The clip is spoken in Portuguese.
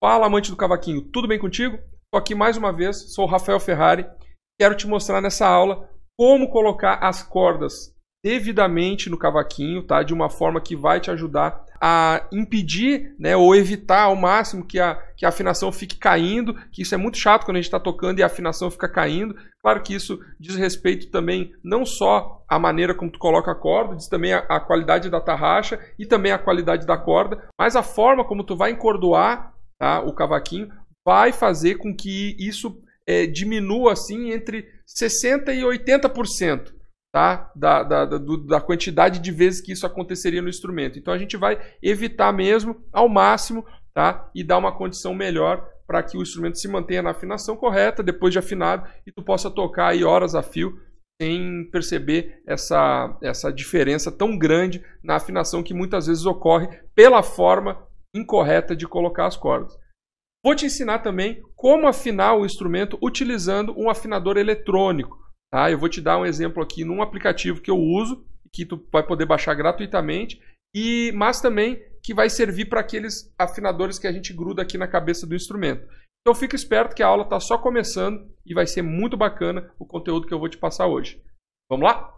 Fala, amante do cavaquinho, tudo bem contigo? Estou aqui mais uma vez, sou o Rafael Ferrari. Quero te mostrar nessa aula como colocar as cordas devidamente no cavaquinho, tá? De uma forma que vai te ajudar a impedir, né, ou evitar ao máximo que a, que a afinação fique caindo, que isso é muito chato quando a gente está tocando e a afinação fica caindo. Claro que isso diz respeito também não só à maneira como tu coloca a corda, diz também a, a qualidade da tarraxa e também a qualidade da corda, mas a forma como tu vai encordoar tá? o cavaquinho, vai fazer com que isso é, diminua assim entre 60% e 80% tá? da, da, da, do, da quantidade de vezes que isso aconteceria no instrumento. Então a gente vai evitar mesmo ao máximo tá? e dar uma condição melhor para que o instrumento se mantenha na afinação correta, depois de afinado, e tu possa tocar aí horas a fio sem perceber essa, essa diferença tão grande na afinação que muitas vezes ocorre pela forma incorreta de colocar as cordas. Vou te ensinar também como afinar o instrumento utilizando um afinador eletrônico. Tá? Eu vou te dar um exemplo aqui num aplicativo que eu uso, que tu vai poder baixar gratuitamente, e mas também que vai servir para aqueles afinadores que a gente gruda aqui na cabeça do instrumento. Então fica esperto que a aula está só começando e vai ser muito bacana o conteúdo que eu vou te passar hoje. Vamos lá?